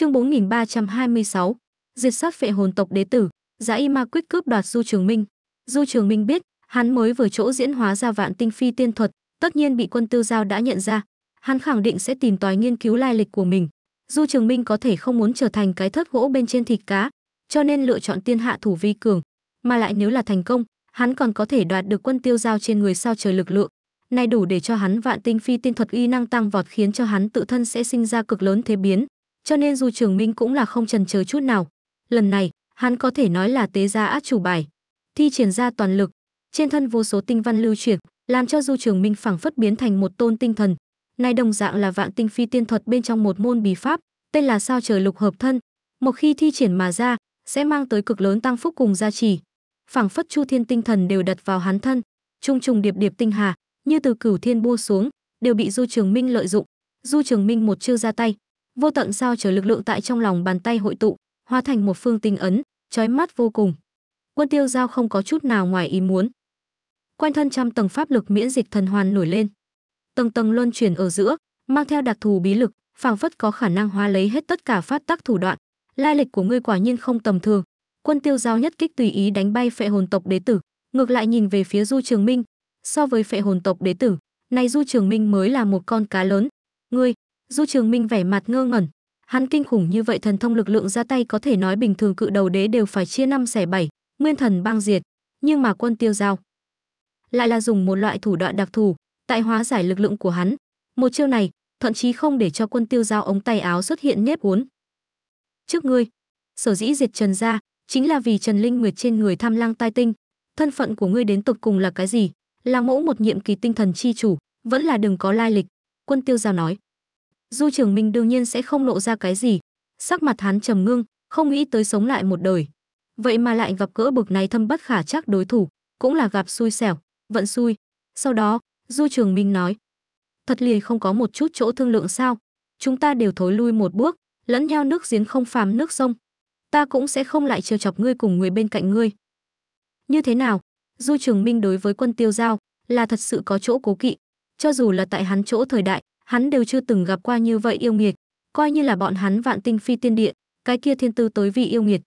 Chương 4326. Diệt sát phệ hồn tộc đế tử, giá y ma quyết cướp đoạt Du Trường Minh. Du Trường Minh biết, hắn mới vừa chỗ diễn hóa ra vạn tinh phi tiên thuật, tất nhiên bị quân tư giao đã nhận ra. Hắn khẳng định sẽ tìm tòi nghiên cứu lai lịch của mình. Du Trường Minh có thể không muốn trở thành cái thớt gỗ bên trên thịt cá, cho nên lựa chọn tiên hạ thủ vi cường, mà lại nếu là thành công, hắn còn có thể đoạt được quân tiêu giao trên người sao trời lực lượng. Này đủ để cho hắn vạn tinh phi tiên thuật uy năng tăng vọt khiến cho hắn tự thân sẽ sinh ra cực lớn thế biến, cho nên dù Trường Minh cũng là không trần chờ chút nào. Lần này, hắn có thể nói là tế gia át chủ bài, thi triển ra toàn lực, trên thân vô số tinh văn lưu chuyển, làm cho Du Trường Minh phảng phất biến thành một tôn tinh thần. Này đồng dạng là vạn tinh phi tiên thuật bên trong một môn bí pháp, tên là sao trời lục hợp thân, một khi thi triển mà ra, sẽ mang tới cực lớn tăng phúc cùng gia trì. Phảng phất chu thiên tinh thần đều đặt vào hắn thân, trung trùng điệp điệp tinh hà, như từ cửu thiên buông xuống, đều bị Du Trường Minh lợi dụng. Du Trường Minh một chiêu ra tay, vô tận sao chở lực lượng tại trong lòng bàn tay hội tụ hóa thành một phương tinh ấn chói mắt vô cùng quân tiêu giao không có chút nào ngoài ý muốn quanh thân trăm tầng pháp lực miễn dịch thần hoàn nổi lên tầng tầng luân chuyển ở giữa mang theo đặc thù bí lực phảng phất có khả năng hóa lấy hết tất cả phát tác thủ đoạn lai lịch của ngươi quả nhiên không tầm thường quân tiêu giao nhất kích tùy ý đánh bay phệ hồn tộc đế tử ngược lại nhìn về phía du trường minh so với phệ hồn tộc đế tử này du trường minh mới là một con cá lớn ngươi Du Trường Minh vẻ mặt ngơ ngẩn, hắn kinh khủng như vậy thần thông lực lượng ra tay có thể nói bình thường cự đầu đế đều phải chia năm xẻ bảy, nguyên thần băng diệt, nhưng mà quân tiêu giao lại là dùng một loại thủ đoạn đặc thù, tại hóa giải lực lượng của hắn. Một chiêu này, thậm chí không để cho quân tiêu giao ống tay áo xuất hiện nếp uốn. Trước ngươi, sở dĩ diệt Trần gia chính là vì Trần Linh Nguyệt trên người tham lang tai tinh. Thân phận của ngươi đến tột cùng là cái gì? Là mẫu một nhiệm kỳ tinh thần chi chủ, vẫn là đừng có lai lịch. Quân tiêu giao nói. Du Trường Minh đương nhiên sẽ không lộ ra cái gì. Sắc mặt hắn trầm ngưng, không nghĩ tới sống lại một đời. Vậy mà lại gặp cỡ bực này thâm bất khả chắc đối thủ, cũng là gặp xui xẻo, vận xui. Sau đó, Du Trường Minh nói, thật liền không có một chút chỗ thương lượng sao. Chúng ta đều thối lui một bước, lẫn nhau nước giếng không phàm nước sông. Ta cũng sẽ không lại trêu chọc ngươi cùng người bên cạnh ngươi. Như thế nào? Du Trường Minh đối với quân tiêu giao là thật sự có chỗ cố kỵ. Cho dù là tại hắn chỗ thời đại, hắn đều chưa từng gặp qua như vậy yêu nghiệt, coi như là bọn hắn vạn tinh phi tiên địa, cái kia thiên tư tối vị yêu nghiệt.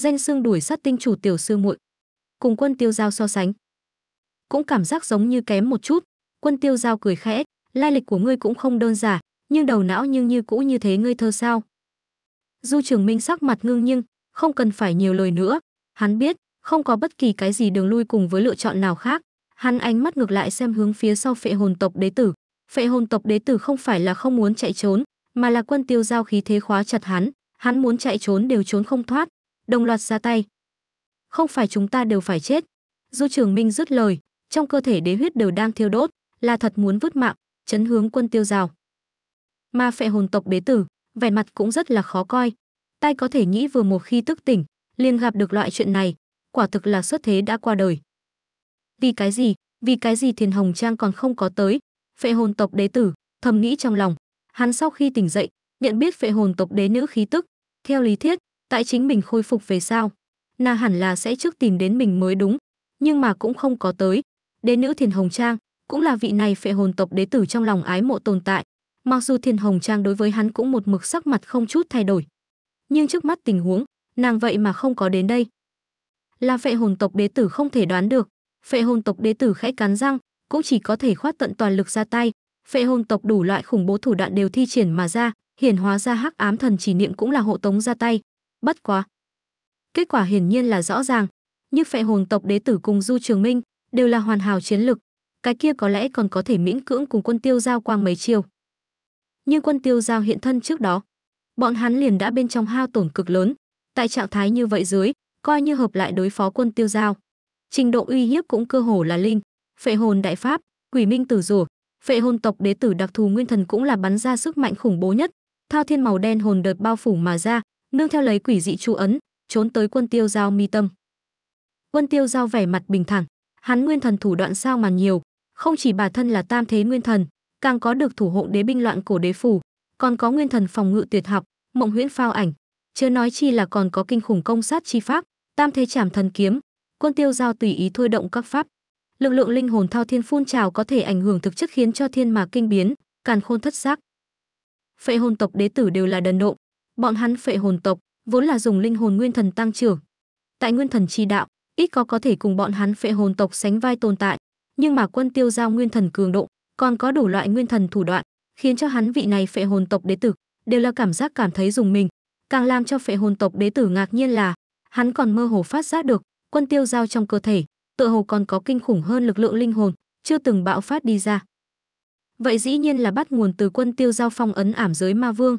Danh xương đuổi sát tinh chủ tiểu sư muội. Cùng quân tiêu giao so sánh. Cũng cảm giác giống như kém một chút, quân tiêu giao cười khẽ, lai lịch của ngươi cũng không đơn giản, nhưng đầu não nhưng như cũ như thế ngươi thơ sao. Du Trường Minh sắc mặt ngưng nhưng, không cần phải nhiều lời nữa, hắn biết, không có bất kỳ cái gì đường lui cùng với lựa chọn nào khác. Hắn ánh mắt ngược lại xem hướng phía sau phệ hồn tộc đế tử, phệ hồn tộc đế tử không phải là không muốn chạy trốn mà là quân tiêu giao khí thế khóa chặt hắn hắn muốn chạy trốn đều trốn không thoát đồng loạt ra tay không phải chúng ta đều phải chết du trường minh dứt lời trong cơ thể đế huyết đều đang thiêu đốt là thật muốn vứt mạng chấn hướng quân tiêu giao mà phệ hồn tộc đế tử vẻ mặt cũng rất là khó coi tay có thể nghĩ vừa một khi tức tỉnh liền gặp được loại chuyện này quả thực là xuất thế đã qua đời vì cái gì vì cái gì thiền hồng trang còn không có tới phệ hồn tộc đế tử, thầm nghĩ trong lòng. Hắn sau khi tỉnh dậy, nhận biết phệ hồn tộc đế nữ khí tức, theo lý thuyết, tại chính mình khôi phục về sao, nàng hẳn là sẽ trước tìm đến mình mới đúng, nhưng mà cũng không có tới. Đế nữ Thiền Hồng Trang cũng là vị này phệ hồn tộc đế tử trong lòng ái mộ tồn tại, mặc dù Thiền Hồng Trang đối với hắn cũng một mực sắc mặt không chút thay đổi, nhưng trước mắt tình huống, nàng vậy mà không có đến đây. Là phệ hồn tộc đế tử không thể đoán được, phệ hồn tộc đế tử khẽ cắn răng, cũng chỉ có thể khoát tận toàn lực ra tay phệ hồn tộc đủ loại khủng bố thủ đoạn đều thi triển mà ra hiển hóa ra hắc ám thần chỉ niệm cũng là hộ tống ra tay bất quá kết quả hiển nhiên là rõ ràng như phệ hồn tộc đế tử cùng du trường minh đều là hoàn hảo chiến lực cái kia có lẽ còn có thể miễn cưỡng cùng quân tiêu giao quang mấy chiều nhưng quân tiêu giao hiện thân trước đó bọn hắn liền đã bên trong hao tổn cực lớn tại trạng thái như vậy dưới coi như hợp lại đối phó quân tiêu giao trình độ uy hiếp cũng cơ hồ là linh phệ hồn đại pháp quỷ minh tử rùa phệ hồn tộc đế tử đặc thù nguyên thần cũng là bắn ra sức mạnh khủng bố nhất thao thiên màu đen hồn đợt bao phủ mà ra nương theo lấy quỷ dị chú ấn trốn tới quân tiêu giao mi tâm quân tiêu giao vẻ mặt bình thản hắn nguyên thần thủ đoạn sao mà nhiều không chỉ bản thân là tam thế nguyên thần càng có được thủ hộ đế binh loạn cổ đế phủ còn có nguyên thần phòng ngự tuyệt học mộng huyễn phao ảnh chưa nói chi là còn có kinh khủng công sát chi pháp tam thế trảm thần kiếm quân tiêu giao tùy ý thôi động các pháp lực lượng linh hồn thao thiên phun trào có thể ảnh hưởng thực chất khiến cho thiên mà kinh biến, càn khôn thất giác. Phệ hồn tộc đế tử đều là đần độn, bọn hắn phệ hồn tộc vốn là dùng linh hồn nguyên thần tăng trưởng. Tại nguyên thần chi đạo, ít có có thể cùng bọn hắn phệ hồn tộc sánh vai tồn tại, nhưng mà quân tiêu giao nguyên thần cường độ, còn có đủ loại nguyên thần thủ đoạn, khiến cho hắn vị này phệ hồn tộc đế tử đều là cảm giác cảm thấy dùng mình, càng làm cho phệ hồn tộc đế tử ngạc nhiên là hắn còn mơ hồ phát giác được quân tiêu giao trong cơ thể tựa hồ còn có kinh khủng hơn lực lượng linh hồn, chưa từng bạo phát đi ra. Vậy dĩ nhiên là bắt nguồn từ quân tiêu giao phong ấn ảm giới ma vương,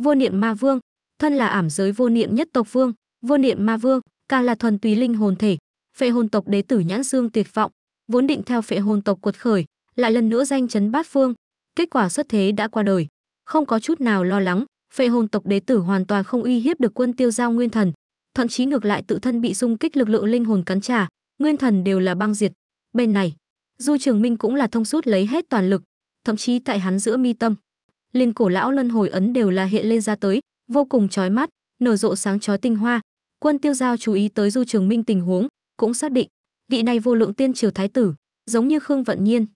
vô niệm ma vương, thân là ảm giới vô niệm nhất tộc vương, vô niệm ma vương, càng là thuần túy linh hồn thể, phệ hồn tộc đế tử nhãn xương tuyệt vọng, vốn định theo phệ hồn tộc quật khởi, lại lần nữa danh chấn bát phương, kết quả xuất thế đã qua đời, không có chút nào lo lắng, phệ hồn tộc đế tử hoàn toàn không uy hiếp được quân tiêu giao nguyên thần, thậm chí ngược lại tự thân bị xung kích lực lượng linh hồn cắn trả, nguyên thần đều là băng diệt. Bên này, Du Trường Minh cũng là thông suốt lấy hết toàn lực, thậm chí tại hắn giữa mi tâm, liên cổ lão luân hồi ấn đều là hiện lên ra tới, vô cùng chói mắt, nở rộ sáng chói tinh hoa. Quân Tiêu Giao chú ý tới Du Trường Minh tình huống, cũng xác định, vị này vô lượng tiên triều thái tử, giống như Khương Vận Nhiên,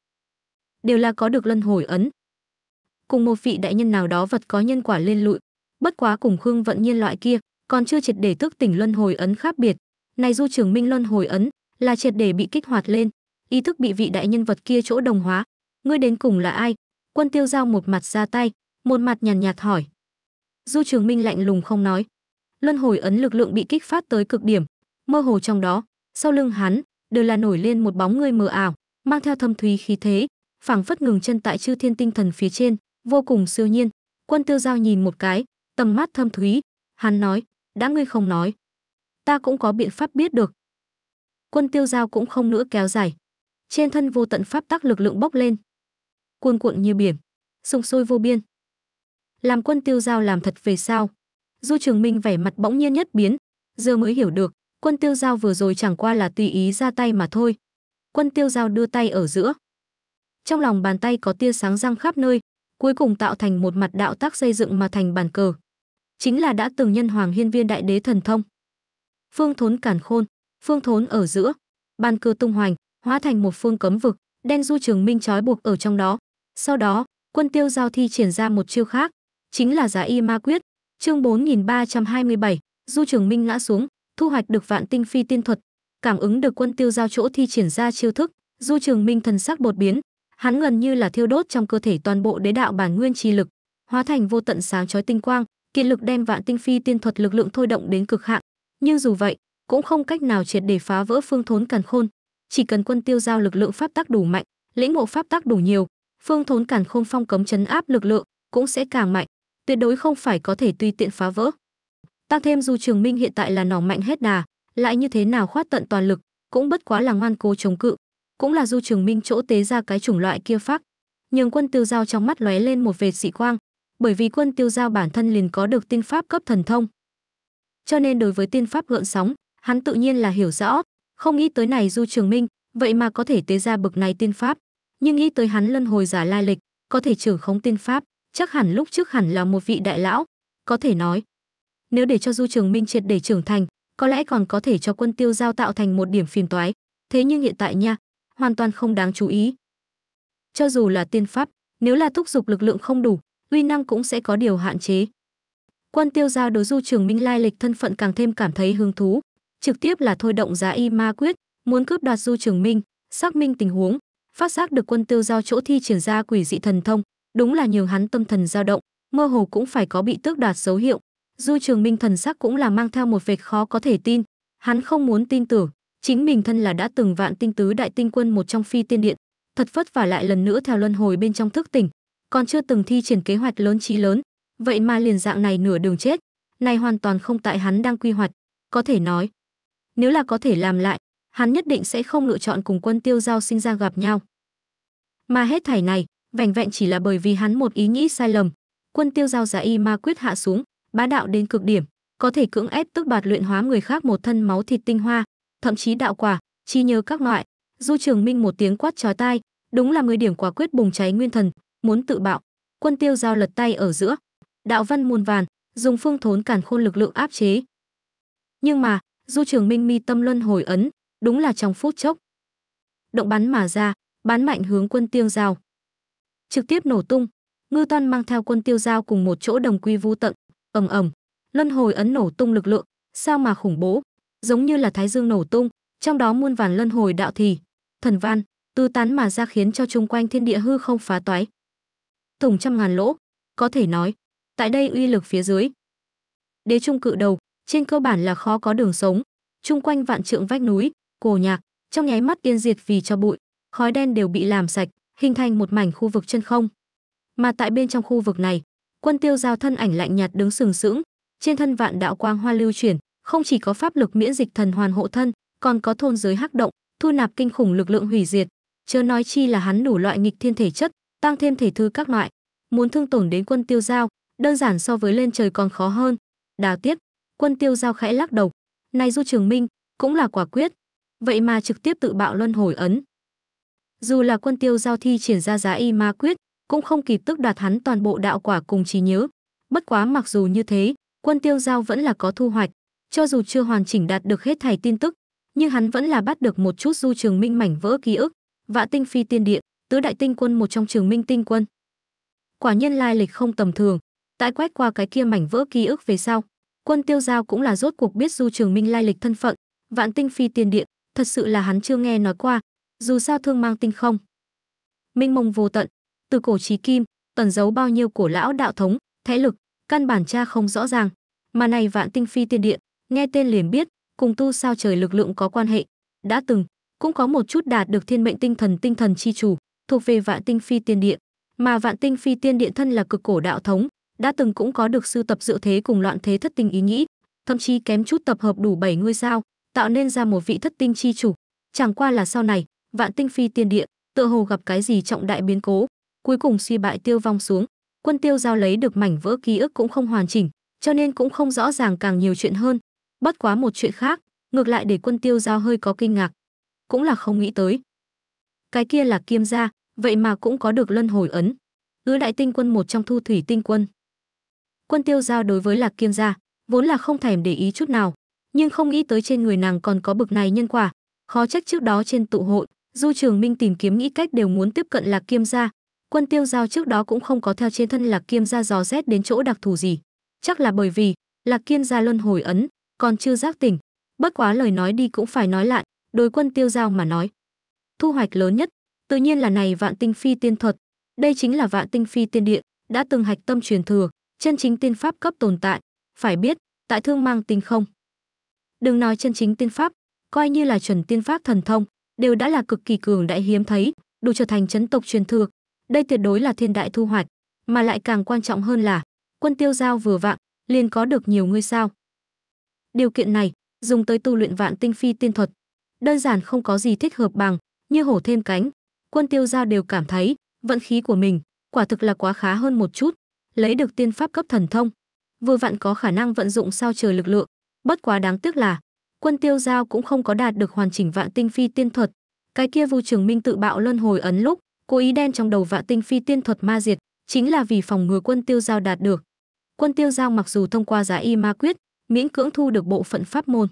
đều là có được luân hồi ấn. Cùng một vị đại nhân nào đó vật có nhân quả lên lụy, bất quá cùng Khương Vận Nhiên loại kia, còn chưa triệt để thức tỉnh luân hồi ấn khác biệt. Này Du Trường Minh luân hồi ấn, là triệt để bị kích hoạt lên ý thức bị vị đại nhân vật kia chỗ đồng hóa ngươi đến cùng là ai quân tiêu giao một mặt ra tay một mặt nhàn nhạt, hỏi du trường minh lạnh lùng không nói luân hồi ấn lực lượng bị kích phát tới cực điểm mơ hồ trong đó sau lưng hắn đều là nổi lên một bóng người mờ ảo mang theo thâm thúy khí thế phảng phất ngừng chân tại chư thiên tinh thần phía trên vô cùng siêu nhiên quân tiêu giao nhìn một cái tầm mắt thâm thúy hắn nói đã ngươi không nói ta cũng có biện pháp biết được quân tiêu giao cũng không nữa kéo dài. Trên thân vô tận pháp tắc lực lượng bốc lên, cuồn cuộn như biển, sùng sôi vô biên. Làm quân tiêu giao làm thật về sao? Du Trường Minh vẻ mặt bỗng nhiên nhất biến, giờ mới hiểu được, quân tiêu giao vừa rồi chẳng qua là tùy ý ra tay mà thôi. Quân tiêu giao đưa tay ở giữa. Trong lòng bàn tay có tia sáng răng khắp nơi, cuối cùng tạo thành một mặt đạo tác xây dựng mà thành bàn cờ. Chính là đã từng nhân hoàng hiên viên đại đế thần thông. Phương thốn cản khôn phương thốn ở giữa ban cư tung hoành hóa thành một phương cấm vực đen du trường minh trói buộc ở trong đó sau đó quân tiêu giao thi triển ra một chiêu khác chính là giá y ma quyết chương 4327, du trường minh ngã xuống thu hoạch được vạn tinh phi tiên thuật cảm ứng được quân tiêu giao chỗ thi triển ra chiêu thức du trường minh thần sắc bột biến hắn gần như là thiêu đốt trong cơ thể toàn bộ đế đạo bản nguyên chi lực hóa thành vô tận sáng chói tinh quang kiệt lực đem vạn tinh phi tiên thuật lực lượng thôi động đến cực hạn nhưng dù vậy cũng không cách nào triệt để phá vỡ phương thốn càn khôn chỉ cần quân tiêu giao lực lượng pháp tắc đủ mạnh lĩnh ngộ pháp tắc đủ nhiều phương thốn càn khôn phong cấm chấn áp lực lượng cũng sẽ càng mạnh tuyệt đối không phải có thể tùy tiện phá vỡ tăng thêm dù trường minh hiện tại là nỏ mạnh hết đà lại như thế nào khoát tận toàn lực cũng bất quá là ngoan cố chống cự cũng là du trường minh chỗ tế ra cái chủng loại kia pháp nhưng quân tiêu giao trong mắt lóe lên một vệt dị quang bởi vì quân tiêu giao bản thân liền có được tiên pháp cấp thần thông cho nên đối với tiên pháp gợn sóng hắn tự nhiên là hiểu rõ, không nghĩ tới này Du Trường Minh, vậy mà có thể tế ra bực này tiên pháp, nhưng nghĩ tới hắn luân hồi giả lai lịch, có thể trưởng khống tiên pháp, chắc hẳn lúc trước hẳn là một vị đại lão, có thể nói, nếu để cho Du Trường Minh triệt để trưởng thành, có lẽ còn có thể cho quân tiêu giao tạo thành một điểm phiền toái, thế nhưng hiện tại nha, hoàn toàn không đáng chú ý. Cho dù là tiên pháp, nếu là thúc giục lực lượng không đủ, uy năng cũng sẽ có điều hạn chế. quân tiêu giao đối du trường minh lai lịch thân phận càng thêm cảm thấy hứng thú, trực tiếp là thôi động giá y ma quyết, muốn cướp đoạt Du Trường Minh, xác minh tình huống, phát giác được quân tiêu giao chỗ thi triển ra quỷ dị thần thông, đúng là nhường hắn tâm thần dao động, mơ hồ cũng phải có bị tước đoạt dấu hiệu. Du Trường Minh thần sắc cũng là mang theo một vệt khó có thể tin, hắn không muốn tin tưởng, chính mình thân là đã từng vạn tinh tứ đại tinh quân một trong phi tiên điện, thật vất vả lại lần nữa theo luân hồi bên trong thức tỉnh, còn chưa từng thi triển kế hoạch lớn trí lớn, vậy mà liền dạng này nửa đường chết, này hoàn toàn không tại hắn đang quy hoạch, có thể nói, nếu là có thể làm lại, hắn nhất định sẽ không lựa chọn cùng quân tiêu giao sinh ra gặp nhau. Mà hết thảy này, vẻn vẹn chỉ là bởi vì hắn một ý nghĩ sai lầm. Quân tiêu giao giả y ma quyết hạ xuống, bá đạo đến cực điểm, có thể cưỡng ép tức bạt luyện hóa người khác một thân máu thịt tinh hoa, thậm chí đạo quả, chi nhớ các loại. Du Trường Minh một tiếng quát chói tai, đúng là người điểm quả quyết bùng cháy nguyên thần, muốn tự bạo. Quân tiêu giao lật tay ở giữa, đạo văn muôn vàn, dùng phương thốn cản khôn lực lượng áp chế. Nhưng mà, Du Trường Minh mi tâm luân hồi ấn, đúng là trong phút chốc. Động bắn mà ra, bắn mạnh hướng quân tiêu giao. Trực tiếp nổ tung, Ngư Toan mang theo quân tiêu giao cùng một chỗ đồng quy vu tận, ầm ầm, luân hồi ấn nổ tung lực lượng, sao mà khủng bố, giống như là thái dương nổ tung, trong đó muôn vàn luân hồi đạo thì, thần văn, tư tán mà ra khiến cho chung quanh thiên địa hư không phá toái. Thủng trăm ngàn lỗ, có thể nói, tại đây uy lực phía dưới. Đế trung cự đầu, trên cơ bản là khó có đường sống. Trung quanh vạn trượng vách núi, cổ nhạc, trong nháy mắt tiên diệt vì cho bụi, khói đen đều bị làm sạch, hình thành một mảnh khu vực chân không. Mà tại bên trong khu vực này, Quân Tiêu Giao thân ảnh lạnh nhạt đứng sừng sững, trên thân vạn đạo quang hoa lưu chuyển, không chỉ có pháp lực miễn dịch thần hoàn hộ thân, còn có thôn giới hắc động, thu nạp kinh khủng lực lượng hủy diệt, chớ nói chi là hắn đủ loại nghịch thiên thể chất, tăng thêm thể thư các loại, muốn thương tổn đến Quân Tiêu Giao, đơn giản so với lên trời còn khó hơn. đào tiếp quân tiêu giao khẽ lắc đầu này du trường minh cũng là quả quyết vậy mà trực tiếp tự bạo luân hồi ấn dù là quân tiêu giao thi triển ra giá y ma quyết cũng không kịp tức đoạt hắn toàn bộ đạo quả cùng trí nhớ bất quá mặc dù như thế quân tiêu giao vẫn là có thu hoạch cho dù chưa hoàn chỉnh đạt được hết thảy tin tức nhưng hắn vẫn là bắt được một chút du trường minh mảnh vỡ ký ức vạ tinh phi tiên địa tứ đại tinh quân một trong trường minh tinh quân quả nhân lai lịch không tầm thường tại quét qua cái kia mảnh vỡ ký ức về sau Quân tiêu giao cũng là rốt cuộc biết Du Trường Minh lai lịch thân phận, vạn tinh phi tiền điện, thật sự là hắn chưa nghe nói qua, dù sao thương mang tinh không. Minh mông vô tận, từ cổ trí kim, tần giấu bao nhiêu cổ lão đạo thống, thế lực, căn bản cha không rõ ràng. Mà này vạn tinh phi tiền điện, nghe tên liền biết, cùng tu sao trời lực lượng có quan hệ. Đã từng, cũng có một chút đạt được thiên mệnh tinh thần tinh thần chi chủ, thuộc về vạn tinh phi tiên điện. Mà vạn tinh phi tiên điện thân là cực cổ đạo thống, đã từng cũng có được sưu tập dự thế cùng loạn thế thất tinh ý nghĩ, thậm chí kém chút tập hợp đủ bảy ngôi sao, tạo nên ra một vị thất tinh chi chủ. Chẳng qua là sau này, vạn tinh phi tiên địa, tựa hồ gặp cái gì trọng đại biến cố, cuối cùng suy bại tiêu vong xuống. Quân tiêu giao lấy được mảnh vỡ ký ức cũng không hoàn chỉnh, cho nên cũng không rõ ràng càng nhiều chuyện hơn. Bất quá một chuyện khác, ngược lại để quân tiêu giao hơi có kinh ngạc. Cũng là không nghĩ tới. Cái kia là kiêm gia, vậy mà cũng có được luân hồi ấn. Ứ đại tinh quân một trong thu thủy tinh quân quân tiêu giao đối với lạc kiêm gia vốn là không thèm để ý chút nào nhưng không nghĩ tới trên người nàng còn có bực này nhân quả khó trách trước đó trên tụ hội du trường minh tìm kiếm nghĩ cách đều muốn tiếp cận lạc kiêm gia quân tiêu giao trước đó cũng không có theo trên thân lạc kiêm gia dò xét đến chỗ đặc thù gì chắc là bởi vì lạc kiêm gia luân hồi ấn còn chưa giác tỉnh bất quá lời nói đi cũng phải nói lại đối quân tiêu giao mà nói thu hoạch lớn nhất tự nhiên là này vạn tinh phi tiên thuật đây chính là vạn tinh phi tiên điện đã từng hạch tâm truyền thừa chân chính tiên pháp cấp tồn tại, phải biết, tại thương mang tinh không. Đừng nói chân chính tiên pháp, coi như là chuẩn tiên pháp thần thông, đều đã là cực kỳ cường đại hiếm thấy, đủ trở thành chấn tộc truyền thừa. Đây tuyệt đối là thiên đại thu hoạch, mà lại càng quan trọng hơn là, quân tiêu giao vừa vặn, liền có được nhiều ngôi sao. Điều kiện này, dùng tới tu luyện vạn tinh phi tiên thuật, đơn giản không có gì thích hợp bằng, như hổ thêm cánh. Quân tiêu giao đều cảm thấy, vận khí của mình, quả thực là quá khá hơn một chút, lấy được tiên pháp cấp thần thông, vừa vặn có khả năng vận dụng sao trời lực lượng, bất quá đáng tiếc là quân tiêu giao cũng không có đạt được hoàn chỉnh vạn tinh phi tiên thuật. Cái kia Vu Trường Minh tự bạo luân hồi ấn lúc, cố ý đen trong đầu vạn tinh phi tiên thuật ma diệt, chính là vì phòng ngừa quân tiêu giao đạt được. Quân tiêu giao mặc dù thông qua giá y ma quyết, miễn cưỡng thu được bộ phận pháp môn,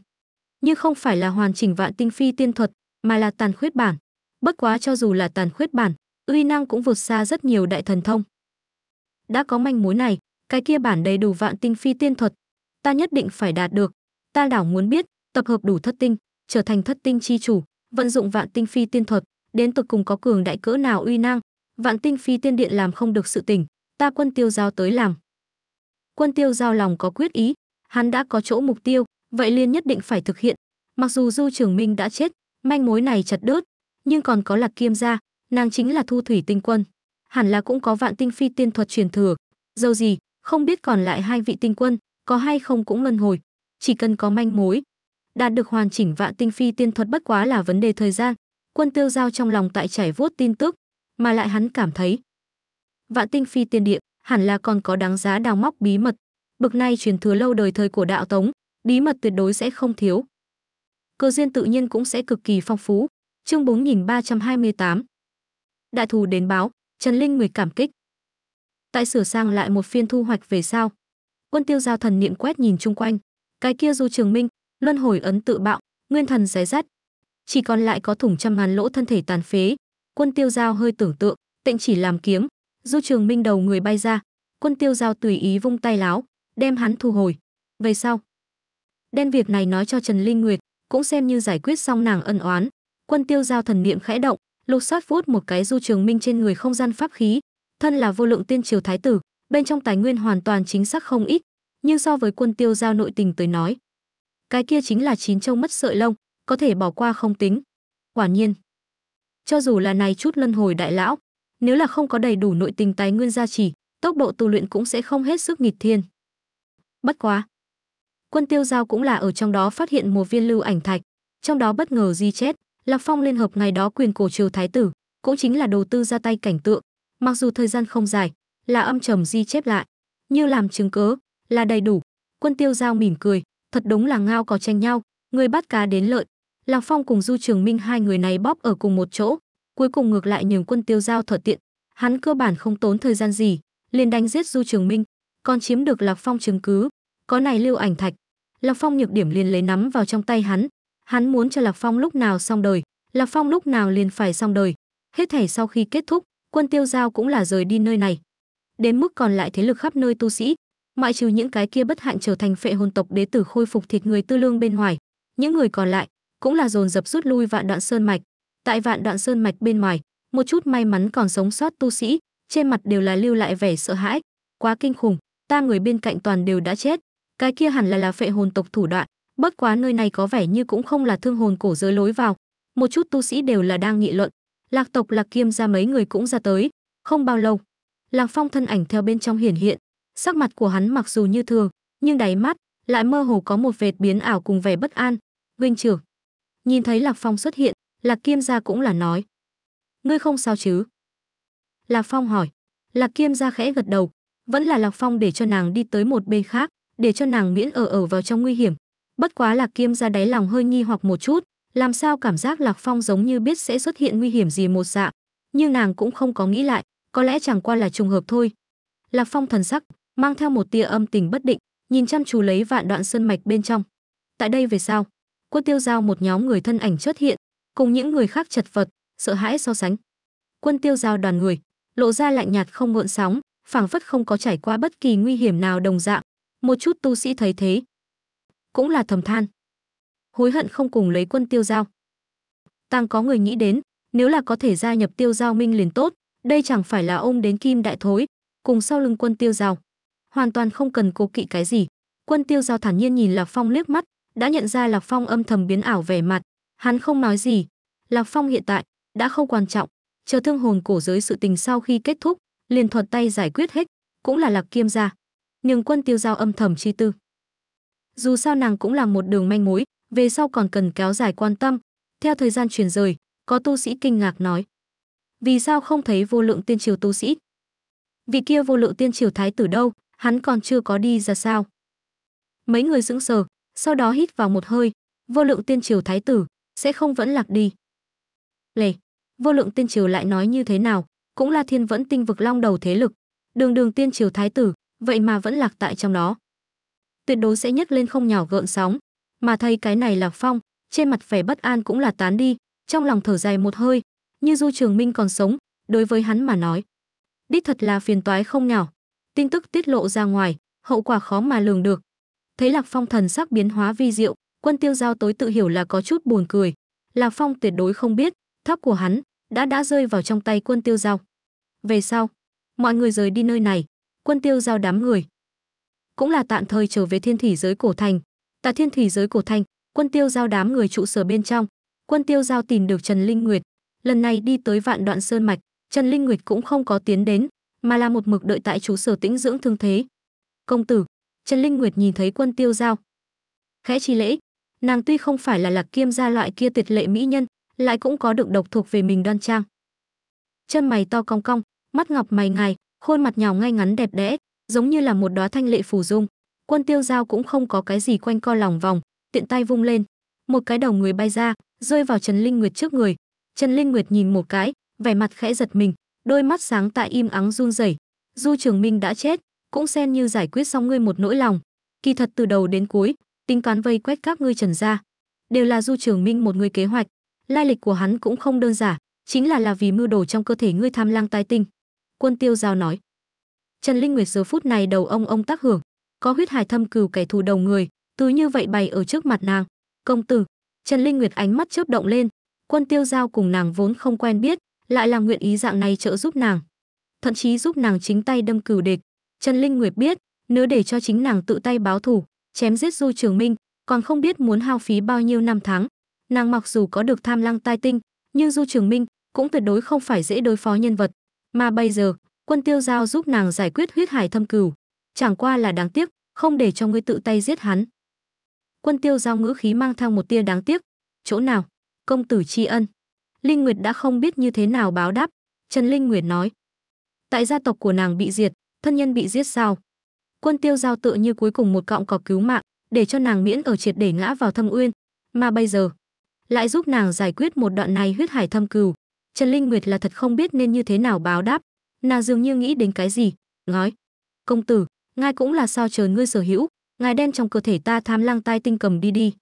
nhưng không phải là hoàn chỉnh vạn tinh phi tiên thuật, mà là tàn khuyết bản. Bất quá cho dù là tàn khuyết bản, uy năng cũng vượt xa rất nhiều đại thần thông đã có manh mối này cái kia bản đầy đủ vạn tinh phi tiên thuật ta nhất định phải đạt được ta đảo muốn biết tập hợp đủ thất tinh trở thành thất tinh chi chủ vận dụng vạn tinh phi tiên thuật đến tột cùng có cường đại cỡ nào uy năng vạn tinh phi tiên điện làm không được sự tình ta quân tiêu giao tới làm quân tiêu giao lòng có quyết ý hắn đã có chỗ mục tiêu vậy liên nhất định phải thực hiện mặc dù du trường minh đã chết manh mối này chặt đớt nhưng còn có lạc kiêm gia nàng chính là thu thủy tinh quân hẳn là cũng có vạn tinh phi tiên thuật truyền thừa. Dầu gì, không biết còn lại hai vị tinh quân, có hay không cũng ngân hồi. Chỉ cần có manh mối, đạt được hoàn chỉnh vạn tinh phi tiên thuật bất quá là vấn đề thời gian. Quân tiêu giao trong lòng tại chảy vuốt tin tức, mà lại hắn cảm thấy. Vạn tinh phi tiên địa, hẳn là còn có đáng giá đào móc bí mật. Bực này truyền thừa lâu đời thời của đạo tống, bí mật tuyệt đối sẽ không thiếu. Cơ duyên tự nhiên cũng sẽ cực kỳ phong phú. Chương tám Đại thù đến báo, Trần Linh Nguyệt cảm kích. Tại sửa sang lại một phiên thu hoạch về sau, Quân Tiêu Giao thần niệm quét nhìn chung quanh, cái kia Du Trường Minh, luân hồi ấn tự bạo, nguyên thần xé rách, chỉ còn lại có thủng trăm ngàn lỗ thân thể tàn phế. Quân Tiêu Giao hơi tưởng tượng, tịnh chỉ làm kiếm, Du Trường Minh đầu người bay ra, Quân Tiêu Giao tùy ý vung tay láo, đem hắn thu hồi. Về sau, đen việc này nói cho Trần Linh Nguyệt, cũng xem như giải quyết xong nàng ân oán. Quân Tiêu Giao thần niệm khẽ động, lục soát vuốt một cái du trường minh trên người không gian pháp khí thân là vô lượng tiên triều thái tử bên trong tài nguyên hoàn toàn chính xác không ít nhưng so với quân tiêu giao nội tình tới nói cái kia chính là chín châu mất sợi lông có thể bỏ qua không tính quả nhiên cho dù là này chút luân hồi đại lão nếu là không có đầy đủ nội tình tài nguyên gia trì tốc độ tu luyện cũng sẽ không hết sức nghịch thiên bất quá quân tiêu giao cũng là ở trong đó phát hiện một viên lưu ảnh thạch trong đó bất ngờ di chết Lạc Phong liên hợp ngày đó quyền cổ triều thái tử, cũng chính là đầu tư ra tay cảnh tượng, mặc dù thời gian không dài, là âm trầm di chép lại, như làm chứng cớ, là đầy đủ. Quân Tiêu Giao mỉm cười, thật đúng là ngao có tranh nhau, người bắt cá đến lợi. Lạc Phong cùng Du Trường Minh hai người này bóp ở cùng một chỗ, cuối cùng ngược lại nhường quân Tiêu Giao thuận tiện, hắn cơ bản không tốn thời gian gì, liền đánh giết Du Trường Minh, còn chiếm được Lạc Phong chứng cứ, có này lưu ảnh thạch. Lạc Phong nhược điểm liền lấy nắm vào trong tay hắn, Hắn muốn cho Lạc Phong lúc nào xong đời, Lạc Phong lúc nào liền phải xong đời. Hết thảy sau khi kết thúc, quân tiêu giao cũng là rời đi nơi này. Đến mức còn lại thế lực khắp nơi tu sĩ, ngoại trừ những cái kia bất hạnh trở thành phệ hồn tộc đế tử khôi phục thịt người tư lương bên ngoài, những người còn lại cũng là dồn dập rút lui vạn đoạn sơn mạch. Tại vạn đoạn sơn mạch bên ngoài, một chút may mắn còn sống sót tu sĩ, trên mặt đều là lưu lại vẻ sợ hãi, quá kinh khủng, ta người bên cạnh toàn đều đã chết, cái kia hẳn là là phệ hồn tộc thủ đoạn, Bất quá nơi này có vẻ như cũng không là thương hồn cổ giới lối vào, một chút tu sĩ đều là đang nghị luận. Lạc tộc Lạc Kiêm ra mấy người cũng ra tới, không bao lâu, Lạc Phong thân ảnh theo bên trong hiển hiện, sắc mặt của hắn mặc dù như thường, nhưng đáy mắt lại mơ hồ có một vệt biến ảo cùng vẻ bất an. "Huynh trưởng." Nhìn thấy Lạc Phong xuất hiện, Lạc Kiêm gia cũng là nói: "Ngươi không sao chứ?" Lạc Phong hỏi. Lạc Kiêm gia khẽ gật đầu, vẫn là Lạc Phong để cho nàng đi tới một bên khác, để cho nàng miễn ở ở vào trong nguy hiểm, Bất quá Lạc Kiêm ra đáy lòng hơi nghi hoặc một chút, làm sao cảm giác Lạc Phong giống như biết sẽ xuất hiện nguy hiểm gì một dạng, nhưng nàng cũng không có nghĩ lại, có lẽ chẳng qua là trùng hợp thôi. Lạc Phong thần sắc, mang theo một tia âm tình bất định, nhìn chăm chú lấy vạn đoạn sơn mạch bên trong. Tại đây về sau, quân tiêu giao một nhóm người thân ảnh xuất hiện, cùng những người khác chật vật, sợ hãi so sánh. Quân tiêu giao đoàn người, lộ ra lạnh nhạt không mượn sóng, phảng phất không có trải qua bất kỳ nguy hiểm nào đồng dạng. Một chút tu sĩ thấy thế, cũng là thầm than. Hối hận không cùng lấy quân tiêu giao. Tăng có người nghĩ đến, nếu là có thể gia nhập tiêu giao minh liền tốt, đây chẳng phải là ông đến kim đại thối, cùng sau lưng quân tiêu giao. Hoàn toàn không cần cố kỵ cái gì. Quân tiêu giao thản nhiên nhìn Lạc Phong liếc mắt, đã nhận ra Lạc Phong âm thầm biến ảo vẻ mặt. Hắn không nói gì. Lạc Phong hiện tại, đã không quan trọng. Chờ thương hồn cổ giới sự tình sau khi kết thúc, liền thuật tay giải quyết hết, cũng là Lạc Kiêm gia. Nhưng quân tiêu giao âm thầm chi tư dù sao nàng cũng là một đường manh mối, về sau còn cần kéo dài quan tâm. Theo thời gian truyền rời, có tu sĩ kinh ngạc nói. Vì sao không thấy vô lượng tiên triều tu sĩ? Vị kia vô lượng tiên triều thái tử đâu, hắn còn chưa có đi ra sao? Mấy người sững sờ, sau đó hít vào một hơi, vô lượng tiên triều thái tử, sẽ không vẫn lạc đi. Lề, vô lượng tiên triều lại nói như thế nào, cũng là thiên vẫn tinh vực long đầu thế lực. Đường đường tiên triều thái tử, vậy mà vẫn lạc tại trong đó tuyệt đối sẽ nhấc lên không nhỏ gợn sóng mà thấy cái này lạc phong trên mặt vẻ bất an cũng là tán đi trong lòng thở dài một hơi như du trường minh còn sống đối với hắn mà nói đích thật là phiền toái không nhỏ tin tức tiết lộ ra ngoài hậu quả khó mà lường được thấy lạc phong thần sắc biến hóa vi diệu quân tiêu giao tối tự hiểu là có chút buồn cười lạc phong tuyệt đối không biết tháp của hắn đã đã rơi vào trong tay quân tiêu giao về sau mọi người rời đi nơi này quân tiêu giao đám người cũng là tạm thời trở về thiên thủy giới cổ thành tại thiên thủy giới cổ thành quân tiêu giao đám người trụ sở bên trong quân tiêu giao tìm được trần linh nguyệt lần này đi tới vạn đoạn sơn mạch trần linh nguyệt cũng không có tiến đến mà là một mực đợi tại trụ sở tĩnh dưỡng thương thế công tử trần linh nguyệt nhìn thấy quân tiêu giao khẽ chi lễ nàng tuy không phải là lạc kim gia loại kia tuyệt lệ mỹ nhân lại cũng có được độc thuộc về mình đoan trang chân mày to cong cong mắt ngọc mày ngài khuôn mặt nhào ngay ngắn đẹp đẽ giống như là một đóa thanh lệ phủ dung quân tiêu giao cũng không có cái gì quanh co lòng vòng tiện tay vung lên một cái đầu người bay ra rơi vào trần linh nguyệt trước người trần linh nguyệt nhìn một cái vẻ mặt khẽ giật mình đôi mắt sáng tại im ắng run rẩy du trường minh đã chết cũng xen như giải quyết xong ngươi một nỗi lòng kỳ thật từ đầu đến cuối tính toán vây quét các ngươi trần ra đều là du trường minh một người kế hoạch lai lịch của hắn cũng không đơn giản chính là là vì mưu đồ trong cơ thể ngươi tham lang tai tinh quân tiêu giao nói Trần Linh Nguyệt giờ phút này đầu ông ông tác hưởng, có huyết hải thâm cừu kẻ thù đầu người, cứ như vậy bày ở trước mặt nàng. "Công tử." Trần Linh Nguyệt ánh mắt chớp động lên, Quân Tiêu Giao cùng nàng vốn không quen biết, lại là nguyện ý dạng này trợ giúp nàng, thậm chí giúp nàng chính tay đâm cừu địch. Trần Linh Nguyệt biết, nếu để cho chính nàng tự tay báo thủ, chém giết Du Trường Minh, còn không biết muốn hao phí bao nhiêu năm tháng. Nàng mặc dù có được Tham Lăng Tai Tinh, nhưng Du Trường Minh cũng tuyệt đối không phải dễ đối phó nhân vật, mà bây giờ, quân tiêu giao giúp nàng giải quyết huyết hải thâm cừu chẳng qua là đáng tiếc không để cho ngươi tự tay giết hắn quân tiêu giao ngữ khí mang theo một tia đáng tiếc chỗ nào công tử tri ân linh nguyệt đã không biết như thế nào báo đáp trần linh nguyệt nói tại gia tộc của nàng bị diệt thân nhân bị giết sao quân tiêu giao tự như cuối cùng một cọng cỏ cứu mạng để cho nàng miễn ở triệt để ngã vào thâm uyên mà bây giờ lại giúp nàng giải quyết một đoạn này huyết hải thâm cừu trần linh nguyệt là thật không biết nên như thế nào báo đáp Nàng dường như nghĩ đến cái gì, nói: "Công tử, ngài cũng là sao trời ngươi sở hữu, ngài đen trong cơ thể ta tham lang tai tinh cầm đi đi."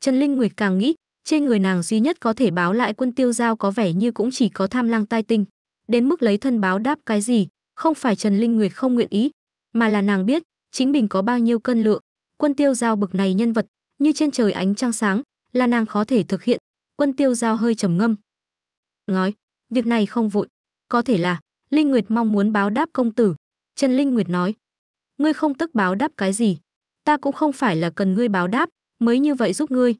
Trần Linh Nguyệt càng nghĩ, trên người nàng duy nhất có thể báo lại quân tiêu giao có vẻ như cũng chỉ có tham lang tai tinh. Đến mức lấy thân báo đáp cái gì, không phải Trần Linh Nguyệt không nguyện ý, mà là nàng biết chính mình có bao nhiêu cân lượng. Quân tiêu giao bực này nhân vật, như trên trời ánh trăng sáng, là nàng khó thể thực hiện. Quân tiêu giao hơi trầm ngâm. Nói, việc này không vội, có thể là Linh Nguyệt mong muốn báo đáp công tử. Trần Linh Nguyệt nói, ngươi không tức báo đáp cái gì. Ta cũng không phải là cần ngươi báo đáp, mới như vậy giúp ngươi.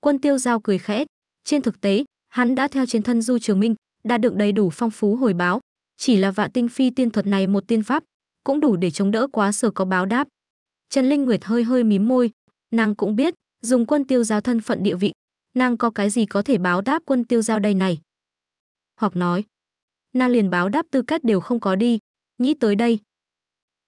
Quân tiêu giao cười khẽ. Trên thực tế, hắn đã theo chiến thân Du Trường Minh, đã được đầy đủ phong phú hồi báo. Chỉ là vạn tinh phi tiên thuật này một tiên pháp, cũng đủ để chống đỡ quá sở có báo đáp. Trần Linh Nguyệt hơi hơi mím môi, nàng cũng biết, dùng quân tiêu giao thân phận địa vị, nàng có cái gì có thể báo đáp quân tiêu giao đây này. Hoặc nói, nàng liền báo đáp tư cách đều không có đi nghĩ tới đây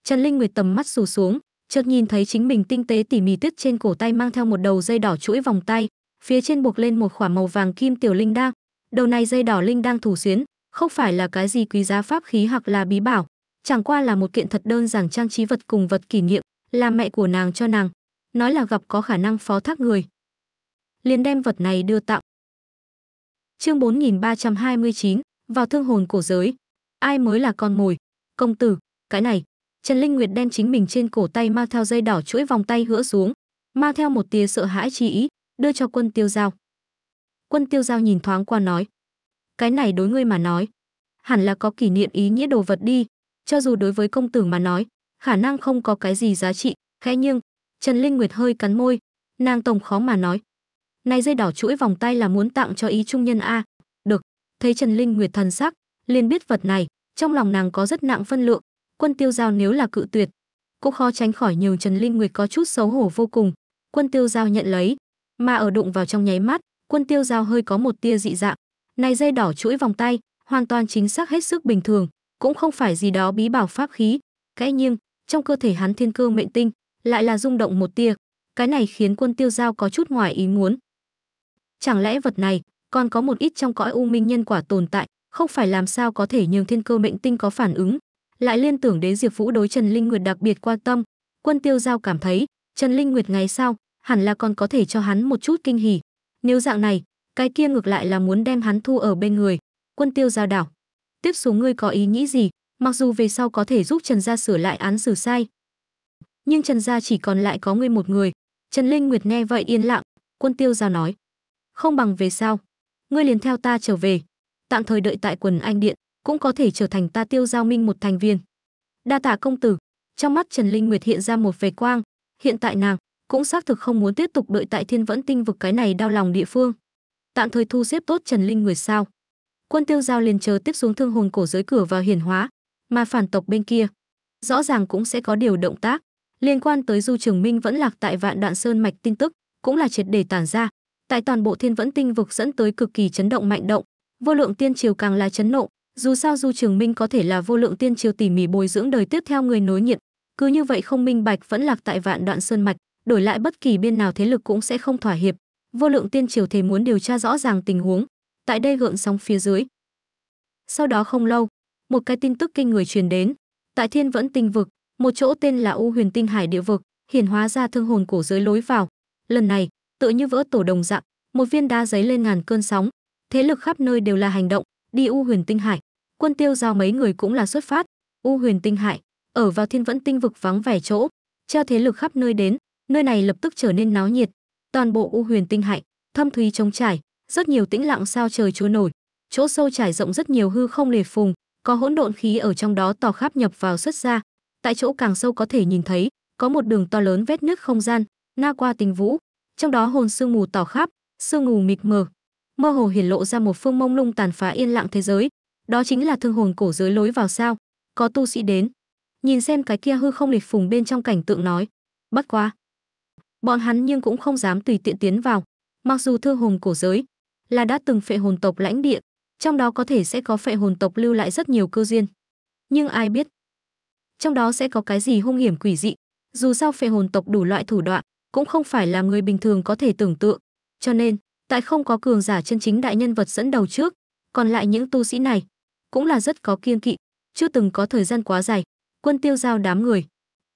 trần linh nguyệt tầm mắt sù xuống chợt nhìn thấy chính mình tinh tế tỉ mỉ tuyết trên cổ tay mang theo một đầu dây đỏ chuỗi vòng tay phía trên buộc lên một khỏa màu vàng kim tiểu linh đang đầu này dây đỏ linh đang thủ xuyến không phải là cái gì quý giá pháp khí hoặc là bí bảo chẳng qua là một kiện thật đơn giản trang trí vật cùng vật kỷ niệm là mẹ của nàng cho nàng nói là gặp có khả năng phó thác người liền đem vật này đưa tặng chương 4329 vào thương hồn cổ giới. Ai mới là con mồi? Công tử, cái này. Trần Linh Nguyệt đen chính mình trên cổ tay mang theo dây đỏ chuỗi vòng tay hứa xuống, mang theo một tia sợ hãi chi ý, đưa cho quân tiêu giao. Quân tiêu giao nhìn thoáng qua nói. Cái này đối ngươi mà nói. Hẳn là có kỷ niệm ý nghĩa đồ vật đi, cho dù đối với công tử mà nói, khả năng không có cái gì giá trị, khẽ nhưng, Trần Linh Nguyệt hơi cắn môi, nàng tổng khó mà nói. Này dây đỏ chuỗi vòng tay là muốn tặng cho ý trung nhân A, thấy Trần Linh Nguyệt thần sắc, liền biết vật này, trong lòng nàng có rất nặng phân lượng, quân tiêu giao nếu là cự tuyệt, cũng khó tránh khỏi nhiều Trần Linh Nguyệt có chút xấu hổ vô cùng. Quân tiêu giao nhận lấy, mà ở đụng vào trong nháy mắt, quân tiêu giao hơi có một tia dị dạng. Này dây đỏ chuỗi vòng tay, hoàn toàn chính xác hết sức bình thường, cũng không phải gì đó bí bảo pháp khí. Cái nhưng, trong cơ thể hắn thiên cơ mệnh tinh, lại là rung động một tia. Cái này khiến quân tiêu giao có chút ngoài ý muốn. Chẳng lẽ vật này còn có một ít trong cõi u minh nhân quả tồn tại, không phải làm sao có thể nhường thiên cơ mệnh tinh có phản ứng. Lại liên tưởng đến Diệp Vũ đối Trần Linh Nguyệt đặc biệt quan tâm, Quân Tiêu Giao cảm thấy, Trần Linh Nguyệt ngày sau hẳn là còn có thể cho hắn một chút kinh hỉ. Nếu dạng này, cái kia ngược lại là muốn đem hắn thu ở bên người. Quân Tiêu Giao đảo, tiếp xuống ngươi có ý nghĩ gì? Mặc dù về sau có thể giúp Trần gia sửa lại án xử sai, nhưng Trần gia chỉ còn lại có ngươi một người. Trần Linh Nguyệt nghe vậy yên lặng, Quân Tiêu Giao nói, không bằng về sau, ngươi liền theo ta trở về tạm thời đợi tại quần anh điện cũng có thể trở thành ta tiêu giao minh một thành viên đa tạ công tử trong mắt trần linh nguyệt hiện ra một vẻ quang hiện tại nàng cũng xác thực không muốn tiếp tục đợi tại thiên vẫn tinh vực cái này đau lòng địa phương tạm thời thu xếp tốt trần linh nguyệt sao quân tiêu giao liền chờ tiếp xuống thương hồn cổ giới cửa vào hiển hóa mà phản tộc bên kia rõ ràng cũng sẽ có điều động tác liên quan tới du trường minh vẫn lạc tại vạn đoạn sơn mạch tin tức cũng là triệt để tản ra tại toàn bộ thiên vẫn tinh vực dẫn tới cực kỳ chấn động mạnh động vô lượng tiên triều càng là chấn nộ dù sao du trường minh có thể là vô lượng tiên triều tỉ mỉ bồi dưỡng đời tiếp theo người nối nhiệt cứ như vậy không minh bạch vẫn lạc tại vạn đoạn sơn mạch đổi lại bất kỳ bên nào thế lực cũng sẽ không thỏa hiệp vô lượng tiên triều thề muốn điều tra rõ ràng tình huống tại đây gợn sóng phía dưới sau đó không lâu một cái tin tức kinh người truyền đến tại thiên vẫn tinh vực một chỗ tên là u huyền tinh hải địa vực hiển hóa ra thương hồn cổ giới lối vào lần này tựa như vỡ tổ đồng dạng, một viên đá giấy lên ngàn cơn sóng, thế lực khắp nơi đều là hành động, đi U Huyền Tinh Hải, quân tiêu giao mấy người cũng là xuất phát, U Huyền Tinh Hải, ở vào thiên vẫn tinh vực vắng vẻ chỗ, cho thế lực khắp nơi đến, nơi này lập tức trở nên náo nhiệt, toàn bộ U Huyền Tinh Hải, thâm thúy trống trải, rất nhiều tĩnh lặng sao trời chúa nổi, chỗ sâu trải rộng rất nhiều hư không lề phùng, có hỗn độn khí ở trong đó tỏ khắp nhập vào xuất ra, tại chỗ càng sâu có thể nhìn thấy, có một đường to lớn vết nứt không gian, na qua tình vũ, trong đó hồn sương mù tỏ khắp, sương mù mịt mờ, mơ hồ hiển lộ ra một phương mông lung tàn phá yên lặng thế giới, đó chính là thương hồn cổ giới lối vào sao, có tu sĩ đến. Nhìn xem cái kia hư không lịch phùng bên trong cảnh tượng nói, bất quá. Bọn hắn nhưng cũng không dám tùy tiện tiến vào, mặc dù thương hồn cổ giới là đã từng phệ hồn tộc lãnh địa, trong đó có thể sẽ có phệ hồn tộc lưu lại rất nhiều cơ duyên. Nhưng ai biết, trong đó sẽ có cái gì hung hiểm quỷ dị, dù sao phệ hồn tộc đủ loại thủ đoạn, cũng không phải là người bình thường có thể tưởng tượng. Cho nên, tại không có cường giả chân chính đại nhân vật dẫn đầu trước, còn lại những tu sĩ này cũng là rất có kiên kỵ, chưa từng có thời gian quá dài, quân tiêu giao đám người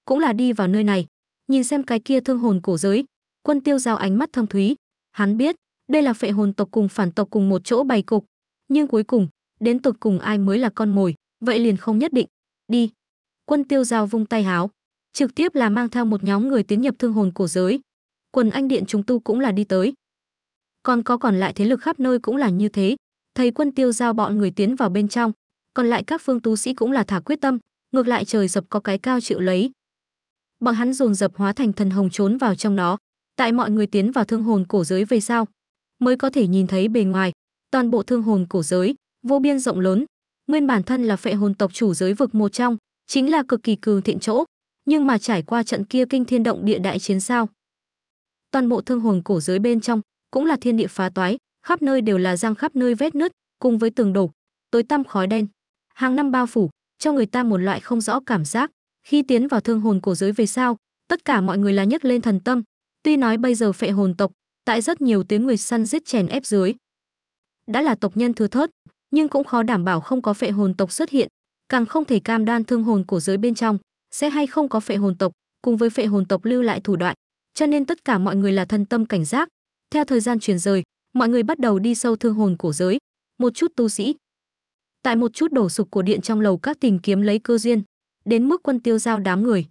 cũng là đi vào nơi này, nhìn xem cái kia thương hồn cổ giới, quân tiêu giao ánh mắt thâm thúy, hắn biết, đây là phệ hồn tộc cùng phản tộc cùng một chỗ bày cục, nhưng cuối cùng, đến tộc cùng ai mới là con mồi, vậy liền không nhất định. Đi. Quân tiêu giao vung tay háo, trực tiếp là mang theo một nhóm người tiến nhập thương hồn cổ giới. Quần anh điện chúng tu cũng là đi tới. Còn có còn lại thế lực khắp nơi cũng là như thế. Thầy quân tiêu giao bọn người tiến vào bên trong, còn lại các phương tu sĩ cũng là thả quyết tâm, ngược lại trời dập có cái cao chịu lấy. Bọn hắn dồn dập hóa thành thần hồng trốn vào trong nó. tại mọi người tiến vào thương hồn cổ giới về sau, mới có thể nhìn thấy bề ngoài, toàn bộ thương hồn cổ giới, vô biên rộng lớn, nguyên bản thân là phệ hồn tộc chủ giới vực một trong, chính là cực kỳ cường thiện chỗ, nhưng mà trải qua trận kia kinh thiên động địa đại chiến sao? Toàn bộ thương hồn cổ giới bên trong cũng là thiên địa phá toái, khắp nơi đều là răng khắp nơi vết nứt, cùng với tường đổ, tối tăm khói đen. Hàng năm bao phủ, cho người ta một loại không rõ cảm giác, khi tiến vào thương hồn cổ giới về sau, tất cả mọi người là nhấc lên thần tâm, tuy nói bây giờ phệ hồn tộc, tại rất nhiều tiếng người săn giết chèn ép dưới, đã là tộc nhân thừa thớt, nhưng cũng khó đảm bảo không có phệ hồn tộc xuất hiện, càng không thể cam đoan thương hồn cổ giới bên trong sẽ hay không có phệ hồn tộc cùng với phệ hồn tộc lưu lại thủ đoạn cho nên tất cả mọi người là thân tâm cảnh giác theo thời gian truyền rời mọi người bắt đầu đi sâu thương hồn cổ giới một chút tu sĩ tại một chút đổ sụp của điện trong lầu các tìm kiếm lấy cơ duyên đến mức quân tiêu giao đám người